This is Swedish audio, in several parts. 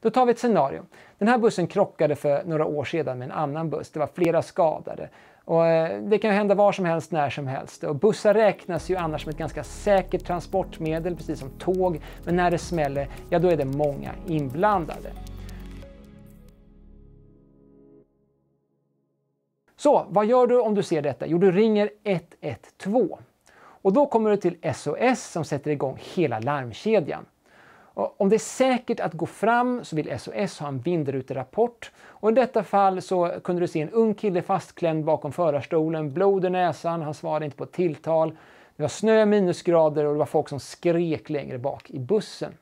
Då tar vi ett scenario. Den här bussen krockade för några år sedan med en annan buss. Det var flera skadade. Och eh, det kan hända var som helst, när som helst. Och bussar räknas ju annars som ett ganska säkert transportmedel, precis som tåg. Men när det smäller, ja då är det många inblandade. Så vad gör du om du ser detta? Jo, du ringer 112. Och då kommer du till SOS som sätter igång hela larmkedjan. Om det är säkert att gå fram så vill SOS ha en vindruterapport och i detta fall så kunde du se en ung kille fastklämd bakom förarstolen, blod i näsan, han svarade inte på tilltal. Det var snö, minusgrader och det var folk som skrek längre bak i bussen.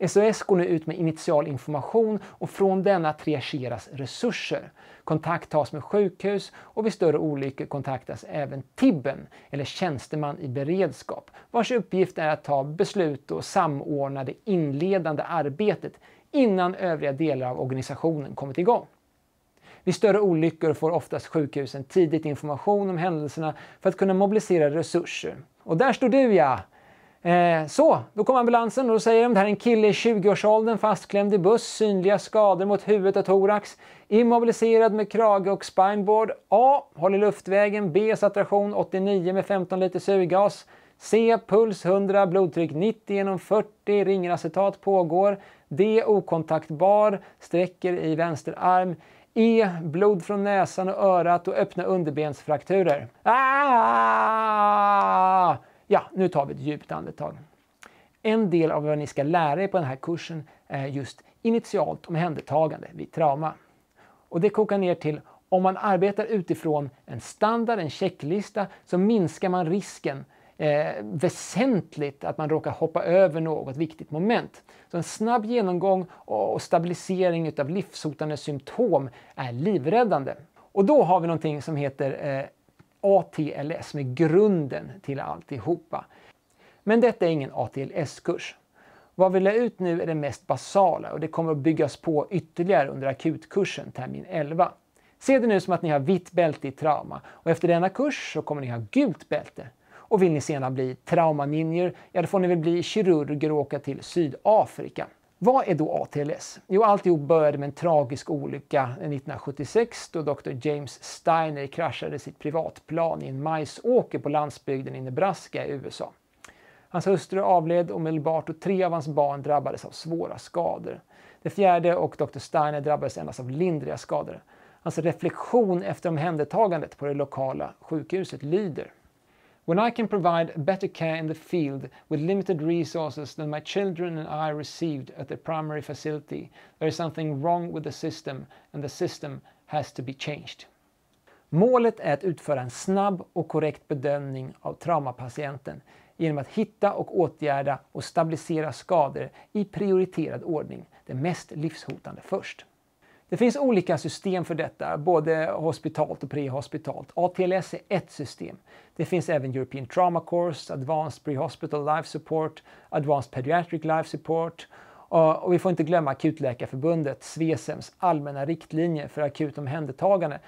SOS går nu ut med initial information och från denna triageras resurser. Kontakt tas med sjukhus och vid större olyckor kontaktas även TIBben, eller tjänsteman i beredskap, vars uppgift är att ta beslut och samordna det inledande arbetet innan övriga delar av organisationen kommit igång. Vid större olyckor får oftast sjukhusen tidigt information om händelserna för att kunna mobilisera resurser. Och där står du ja! Eh, så, då kom ambulansen och då säger de det här är en kille i 20-årsåldern fastklämd i buss, synliga skador mot huvudet och thorax, immobiliserad med krage och spineboard. A. Håller luftvägen. B. Saturation 89 med 15 liter syrgas. C. Puls 100, blodtryck 90 genom 40, ringacetat pågår. D. Okontaktbar, sträcker i vänster arm. E. Blod från näsan och örat och öppna underbensfrakturer. Ah! Ja, nu tar vi ett djupt andetag. En del av vad ni ska lära er på den här kursen är just initialt omhändertagande vid trauma. Och det kokar ner till om man arbetar utifrån en standard, en checklista, så minskar man risken eh, väsentligt att man råkar hoppa över något viktigt moment. Så en snabb genomgång och stabilisering utav livshotande symptom är livräddande. Och då har vi någonting som heter eh, ATLS som är grunden till alltihopa. Men detta är ingen ATLS-kurs. Vad vi lär ut nu är det mest basala och det kommer att byggas på ytterligare under akutkursen termin 11. Se det nu som att ni har vitt bälte i trauma och efter denna kurs så kommer ni ha gult bälte. Och vill ni senare bli traumaninjer, ja då får ni väl bli kirurger och åka till Sydafrika. Vad är då ATLS? Jo, alltihop började med en tragisk olycka 1976 då Dr. James Steiner kraschade sitt privatplan i en majsåker på landsbygden i Nebraska i USA. Hans hustru avled omedelbart och tre av hans barn drabbades av svåra skador. Det fjärde och Dr. Steiner drabbades endast av lindriga skador. Hans reflektion efter omhändertagandet på det lokala sjukhuset lyder When I can provide better care in the field with limited resources than my children and I received at the primary facility, there is something wrong with the system and the system has to be changed. Målet är att utföra en snabb och korrekt bedömning av traumapatienten genom att hitta och åtgärda och stabilisera skador i prioriterad ordning, det mest livshotande först. Det finns olika system för detta, både hospitalt och prehospitalt. ATLS är ett system. Det finns även European Trauma Course, Advanced Prehospital Life Support, Advanced Pediatric Life Support och vi får inte glömma Akutläkarförbundet, Svesems allmänna riktlinjer för akut omhändertagande.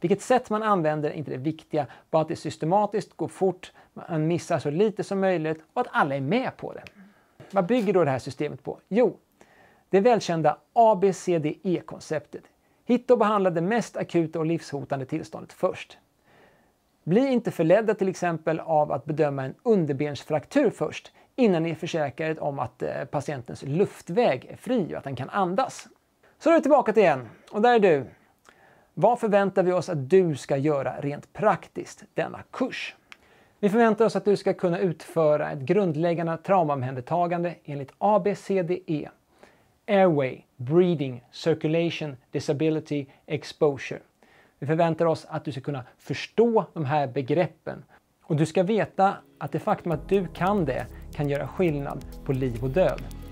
Vilket sätt man använder är inte det viktiga, bara att det är systematiskt, går fort, man missar så lite som möjligt och att alla är med på det. Vad bygger då det här systemet på? Jo, det välkända ABCDE-konceptet. Hitta och behandla det mest akuta och livshotande tillståndet först. Bli inte förledda till exempel av att bedöma en underbensfraktur först innan ni är försäkrade om att eh, patientens luftväg är fri och att den kan andas. Så är vi tillbaka till igen och där är du. Vad förväntar vi oss att du ska göra rent praktiskt denna kurs? Vi förväntar oss att du ska kunna utföra ett grundläggande traumomhändertagande enligt ABCDE airway, breathing, circulation, disability, exposure. Vi förväntar oss att du ska kunna förstå de här begreppen och du ska veta att det faktum att du kan det kan göra skillnad på liv och död.